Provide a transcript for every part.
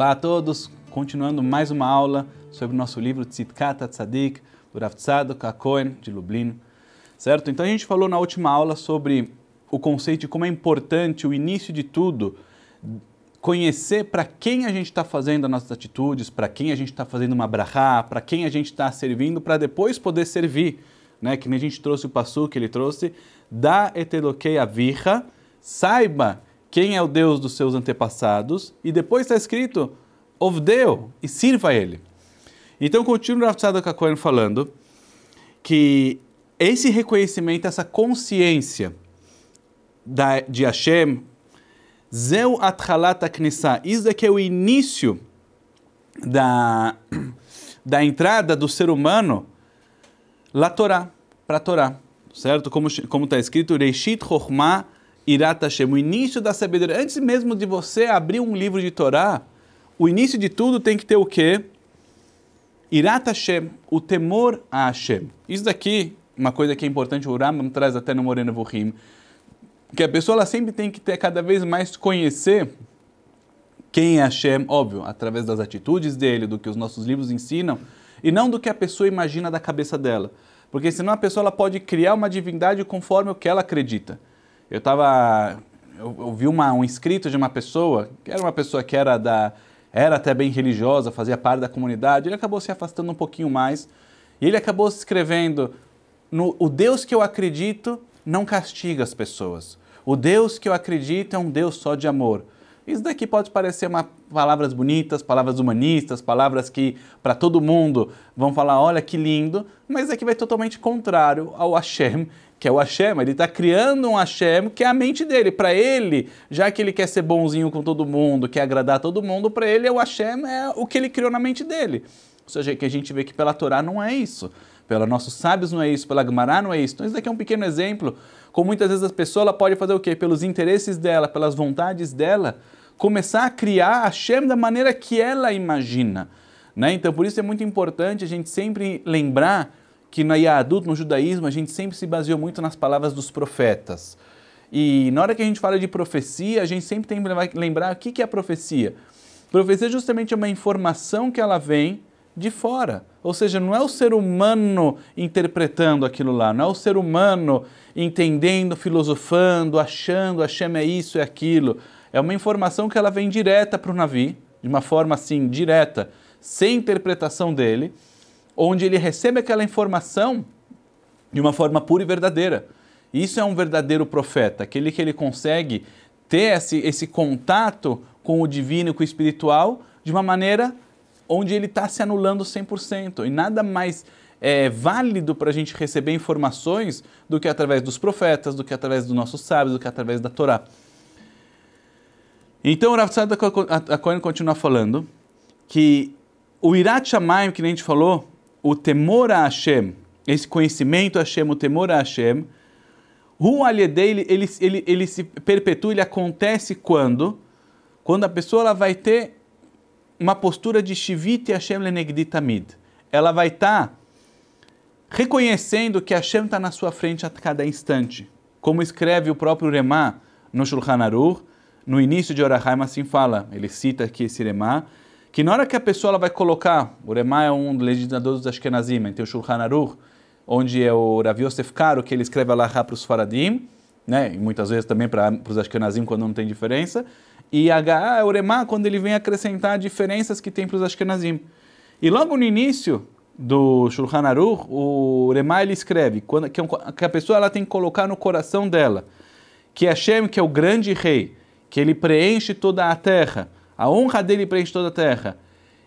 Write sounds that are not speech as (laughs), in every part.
Olá a todos, continuando mais uma aula sobre o nosso livro Tzitkata Tzadik, do Rav Tzadok Akohen, de Lublin, certo? Então a gente falou na última aula sobre o conceito de como é importante o início de tudo conhecer para quem a gente está fazendo as nossas atitudes, para quem a gente está fazendo uma brahá, para quem a gente está servindo, para depois poder servir, né? Que nem a gente trouxe o passu que ele trouxe, da etelokei avirra, saiba quem é o Deus dos seus antepassados, e depois está escrito, ovdeu, e sirva a ele. Então continua o Rav Tzadok falando que esse reconhecimento, essa consciência da, de Hashem, Zeu Atchalat Aknissá, isso é que é o início da, da entrada do ser humano lá Torá, para a Torá, certo? Como está escrito, Reishit Chochmah Irat Hashem, o início da sabedoria. Antes mesmo de você abrir um livro de Torá, o início de tudo tem que ter o quê? Irat Hashem, o temor a Hashem. Isso daqui, uma coisa que é importante, o Rambam traz até no Moreno Vohim, que a pessoa ela sempre tem que ter cada vez mais conhecer quem é Hashem, óbvio, através das atitudes dele, do que os nossos livros ensinam, e não do que a pessoa imagina da cabeça dela. Porque senão a pessoa ela pode criar uma divindade conforme o que ela acredita. Eu tava. Eu, eu vi uma, um inscrito de uma pessoa, que era uma pessoa que era da. Era até bem religiosa, fazia parte da comunidade, ele acabou se afastando um pouquinho mais. E ele acabou se escrevendo: no, O Deus que eu acredito não castiga as pessoas. O Deus que eu acredito é um Deus só de amor. Isso daqui pode parecer uma, palavras bonitas, palavras humanistas, palavras que para todo mundo vão falar, olha que lindo, mas aqui é vai totalmente contrário ao Hashem, que é o Hashem. Ele está criando um Hashem que é a mente dele. Para ele, já que ele quer ser bonzinho com todo mundo, quer agradar todo mundo, para ele o Hashem é o que ele criou na mente dele. Ou seja, que a gente vê que pela Torá não é isso. Pela nossos sábios não é isso, pela Gemara não é isso. Então isso daqui é um pequeno exemplo, como muitas vezes a pessoa ela pode fazer o quê? Pelos interesses dela, pelas vontades dela, começar a criar a Shem da maneira que ela imagina. Né? Então, por isso é muito importante a gente sempre lembrar que na Yadut, no judaísmo, a gente sempre se baseou muito nas palavras dos profetas. E na hora que a gente fala de profecia, a gente sempre tem que lembrar o que é a profecia. Profecia é justamente é uma informação que ela vem de fora. Ou seja, não é o ser humano interpretando aquilo lá, não é o ser humano entendendo, filosofando, achando, Hashem é isso, é aquilo. É uma informação que ela vem direta para o navio, de uma forma assim, direta, sem interpretação dele, onde ele recebe aquela informação de uma forma pura e verdadeira. Isso é um verdadeiro profeta, aquele que ele consegue ter esse, esse contato com o divino, com o espiritual, de uma maneira onde ele está se anulando 100%. E nada mais é, válido para a gente receber informações do que através dos profetas, do que através dos nossos sábios, do que através da Torá. Então, o Rav Tzadik continua falando que o Irat Shamayim, que nem a gente falou, o temor a Hashem, esse conhecimento a Hashem, o temor a Hashem, Ru Aliedei, ele, ele, ele, ele se perpetua, ele acontece quando? Quando a pessoa ela vai ter uma postura de Shivit Hashem Lenegdi Tamid. Ela vai estar tá reconhecendo que Hashem está na sua frente a cada instante. Como escreve o próprio Remá no Shulchan Aruch, no início de Orahaim assim fala, ele cita aqui esse Remá, que na hora que a pessoa ela vai colocar, o Remá é um legislador dos Ashkenazim, tem o Shulchan Aruch, onde é o Ravi Yosef Karo, que ele escreve Alahá para os Faradim, né? e muitas vezes também para os Ashkenazim quando não tem diferença, e H.A. é o Remá quando ele vem acrescentar diferenças que tem para os Ashkenazim. E logo no início do Shulchan Aruch, o Remá ele escreve quando, que, é a pessoa ela tem que colocar no coração dela que Hashem, que é o grande rei, que ele preenche toda a terra, a honra dele preenche toda a terra,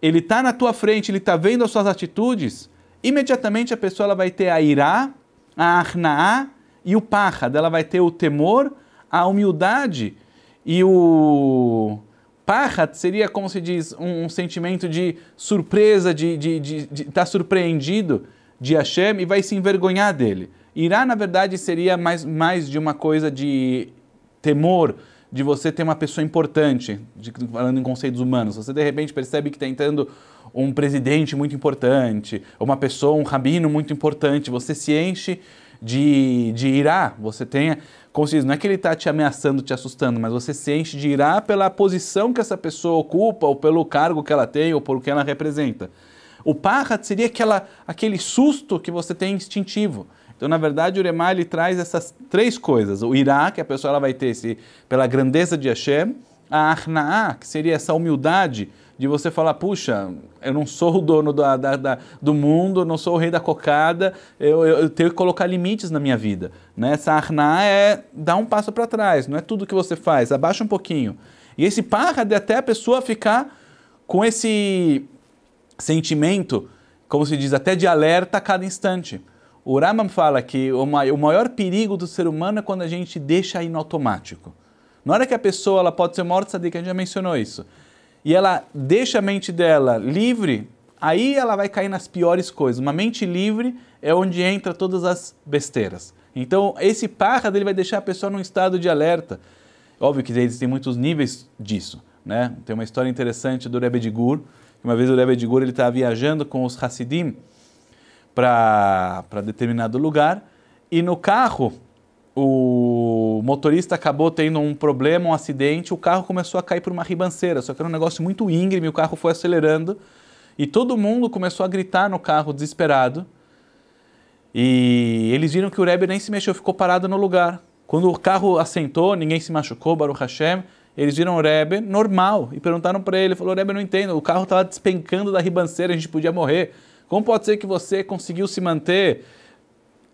ele está na tua frente, ele está vendo as suas atitudes, imediatamente a pessoa ela vai ter a irá, a arnaá e o parra, ela vai ter o temor, a humildade e o parra seria como se diz um, um sentimento de surpresa, de estar tá surpreendido de Hashem e vai se envergonhar dele. Irá, na verdade, seria mais, mais de uma coisa de temor, de você ter uma pessoa importante, de, falando em conceitos humanos. Você de repente percebe que está entrando um presidente muito importante, uma pessoa, um rabino muito importante, você se enche de, de irá, você tenha consciência. Não é que ele está te ameaçando, te assustando, mas você se enche de irá pela posição que essa pessoa ocupa, ou pelo cargo que ela tem, ou por que ela representa. O parra seria aquela, aquele susto que você tem instintivo. Então, na verdade, o Remá ele traz essas três coisas. O Irá, que a pessoa ela vai ter esse, pela grandeza de Hashem, a Arnaá, que seria essa humildade de você falar, puxa, eu não sou o dono da, da, do mundo, eu não sou o rei da cocada, eu, eu, eu, tenho que colocar limites na minha vida. Né? Essa arnaá é dar um passo para trás, não é tudo que você faz, abaixa um pouquinho. E esse parra de até a pessoa ficar com esse sentimento, como se diz, até de alerta a cada instante. O Raman fala que o maior perigo do ser humano é quando a gente deixa em no automático. Na hora que a pessoa ela pode ser morta, sabe a gente já mencionou isso, e ela deixa a mente dela livre, aí ela vai cair nas piores coisas. Uma mente livre é onde entra todas as besteiras. Então esse pájaro dele vai deixar a pessoa num estado de alerta. Óbvio que existem muitos níveis disso, né? Tem uma história interessante do Rebbe de Gur, uma vez o Rebbe de Gur ele estava viajando com os Hassidim, para determinado lugar. E no carro, o motorista acabou tendo um problema, um acidente, o carro começou a cair por uma ribanceira, só que era um negócio muito íngreme, o carro foi acelerando e todo mundo começou a gritar no carro desesperado. E eles viram que o Rebbe nem se mexeu, ficou parado no lugar. Quando o carro assentou, ninguém se machucou, Baruch Hashem, eles viram o Rebbe normal e perguntaram para ele, ele falou, Rebbe, não entendo, o carro estava despencando da ribanceira, a gente podia morrer. Como pode ser que você conseguiu se manter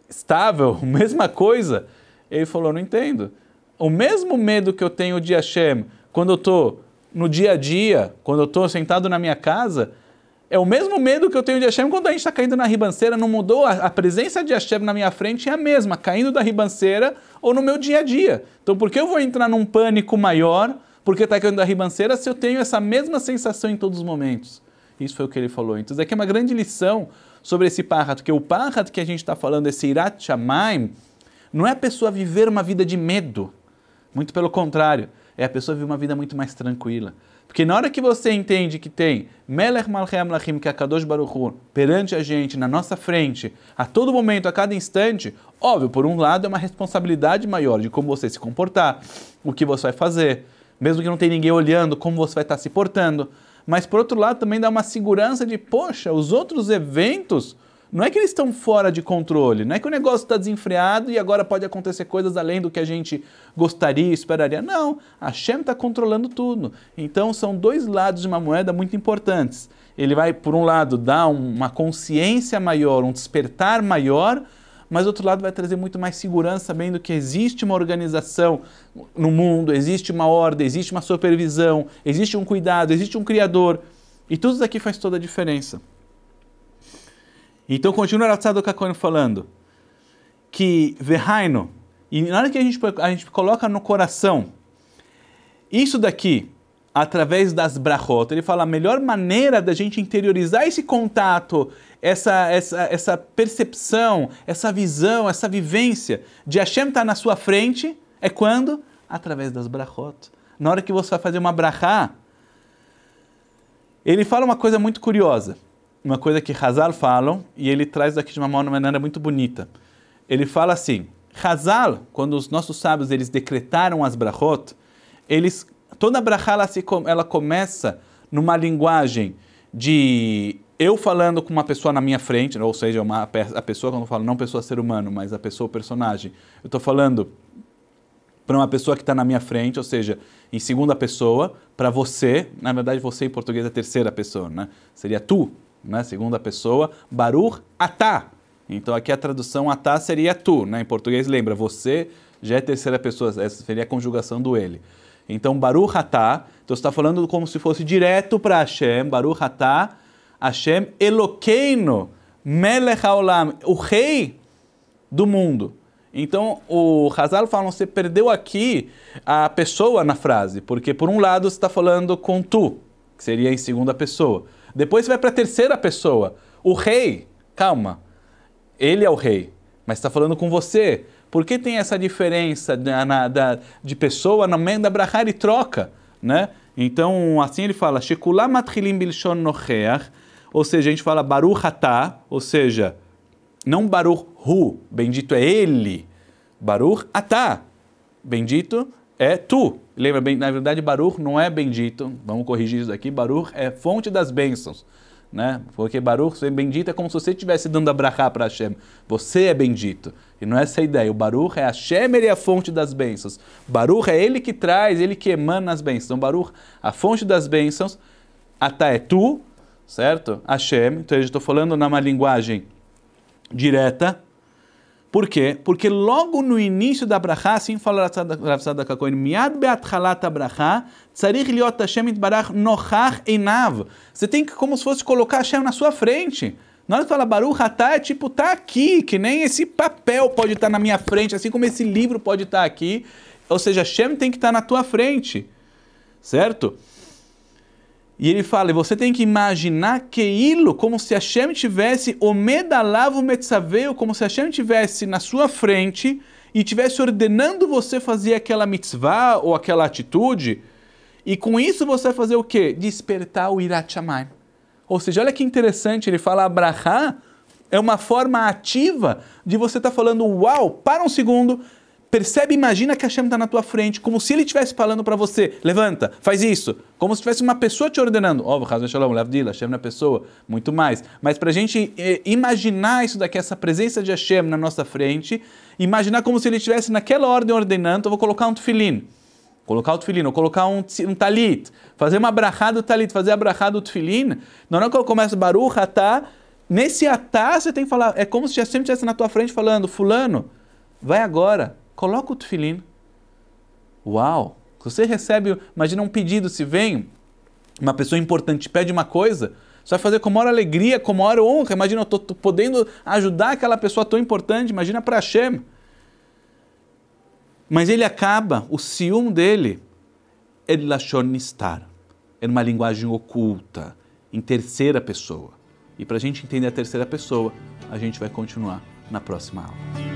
estável, (laughs) mesma coisa? Ele falou, não entendo. O mesmo medo que eu tenho de Hashem quando eu estou no dia a dia, quando eu estou sentado na minha casa, é o mesmo medo que eu tenho de Hashem quando a gente está caindo na ribanceira, não mudou. A, presença de Hashem na minha frente é a mesma, caindo da ribanceira ou no meu dia a dia. Então, por que eu vou entrar num pânico maior porque está caindo da ribanceira se eu tenho essa mesma sensação em todos os momentos? Isso foi o que ele falou. Então, isso aqui é uma grande lição sobre esse párrafo. que o párrafo que a gente está falando, esse irat shamaim, não é a pessoa viver uma vida de medo. Muito pelo contrário, é a pessoa viver uma vida muito mais tranquila. Porque na hora que você entende que tem Melech Malchem Lachim, que é Kadosh Baruch Hu, perante a gente, na nossa frente, a todo momento, a cada instante, óbvio, por um lado é uma responsabilidade maior de como você se comportar, o que você vai fazer, mesmo que não tenha ninguém olhando, como você vai estar tá se portando. Mas por outro lado também dá uma segurança de, poxa, os outros eventos não é que eles estão fora de controle, não é que o negócio está desenfreado e agora pode acontecer coisas além do que a gente gostaria e esperaria. Não, a Shem está controlando tudo. Então são dois lados de uma moeda muito importantes. Ele vai, por um lado, dar uma consciência maior, um despertar maior mas outro lado vai trazer muito mais segurança sabendo que existe uma organização no mundo, existe uma ordem, existe uma supervisão, existe um cuidado, existe um criador. E tudo isso aqui faz toda a diferença. Então continua Ratzado Kakone falando que Verraino, e na hora que a gente, a gente coloca no coração, isso daqui, através das brachot, ele fala a melhor maneira da gente interiorizar esse contato essa, essa, essa percepção, essa visão, essa vivência de Hashem estar tá na sua frente é quando? Através das brachot. Na hora que você vai fazer uma brachá, ele fala uma coisa muito curiosa, uma coisa que Hazal falam, e ele traz daqui de uma maneira muito bonita. Ele fala assim, Hazal, quando os nossos sábios eles decretaram as brachot, eles, toda brachá ela, se, ela começa numa linguagem de eu falando com uma pessoa na minha frente, ou seja, uma, a pessoa, quando eu falo não pessoa ser humano, mas a pessoa, o personagem, eu estou falando para uma pessoa que está na minha frente, ou seja, em segunda pessoa, para você, na verdade você em português é terceira pessoa, né? Seria tu, né? Segunda pessoa, Baruch Atá. Então aqui a tradução Atá seria tu, né? Em português, lembra, você já é terceira pessoa, essa é, seria a conjugação do ele. Então Baruch Atá, então você está falando como se fosse direto para Hashem, Baruch Atá, Hashem Eloqueino Melech Haolam, o rei do mundo. Então, o Hazal fala: você perdeu aqui a pessoa na frase, porque por um lado você está falando com tu, que seria em segunda pessoa. Depois você vai para a terceira pessoa, o rei, calma, ele é o rei, mas está falando com você. Por que tem essa diferença na, da, de pessoa na Menda Brahar e troca, né? Então, assim ele fala, Shekula matchilim bilshon nocheach, ou seja, a gente fala Baruch atah, ou seja, não Baruch hu, bendito é ele, Baruch atah, bendito é tu. Lembra bem, na verdade, Baruch não é bendito, vamos corrigir isso aqui, Baruch é fonte das bênçãos. Né? Porque Baruch, ser bendito é como se você estivesse dando abrahá para Hashem. Você é bendito. E não é essa a ideia. O Baruch é Hashem, ele é a fonte das bênçãos. Baruch é ele que traz, ele que emana as bênçãos. Então, Baruch, a fonte das bênçãos, Atá é tu, certo? Hashem, então eu estou falando numa linguagem direta. Por quê? Porque logo no início da Abraha, assim fala Rav Sadak HaKohen, miad be'atchalat Abraha, tzarich liot Hashem itbarach nochach einav. Você tem que, como se fosse, colocar Hashem na sua frente. Na hora de falar Baruch Atah, é tipo, tá aqui, que nem esse papel pode estar tá na minha frente, assim como esse livro pode estar tá aqui. Ou seja, Hashem tem que estar tá na tua frente, certo? E ele fala, e você tem que imaginar ilo como se Hashem tivesse o medalavo metzaveu, como se Hashem tivesse na sua frente e tivesse ordenando você fazer aquela mitzvah ou aquela atitude, e com isso você vai fazer o quê? Despertar o irat Ou seja, olha que interessante, ele fala abrahá, é uma forma ativa de você estar tá falando, uau, para um segundo, Percebe, imagina que a Hashem está na tua frente, como se ele estivesse falando para você: levanta, faz isso. Como se tivesse uma pessoa te ordenando. Óbvio, Hazme Shalom, Lavdila, Hashem na é pessoa, muito mais. Mas para a gente eh, imaginar isso daqui, essa presença de Hashem na nossa frente, imaginar como se ele estivesse naquela ordem ordenando: eu vou colocar um tefilim colocar o tefilim, ou colocar um, um talit, fazer uma brachá do talit, fazer a brachá do tefilim, na hora que eu começo barulho atá, nesse atá você tem que falar, é como se Hashem estivesse na tua frente falando, fulano, vai agora, coloca o tefilim. Uau! Você recebe, imagina um pedido, se vem uma pessoa importante pede uma coisa, você vai fazer com maior alegria, com maior honra. Imagina, eu estou podendo ajudar aquela pessoa tão importante, imagina para Hashem. Mas ele acaba, o ciúme dele é de Lashonistar. É numa linguagem oculta, em terceira pessoa. E para a gente entender a terceira pessoa, a gente vai continuar na próxima aula.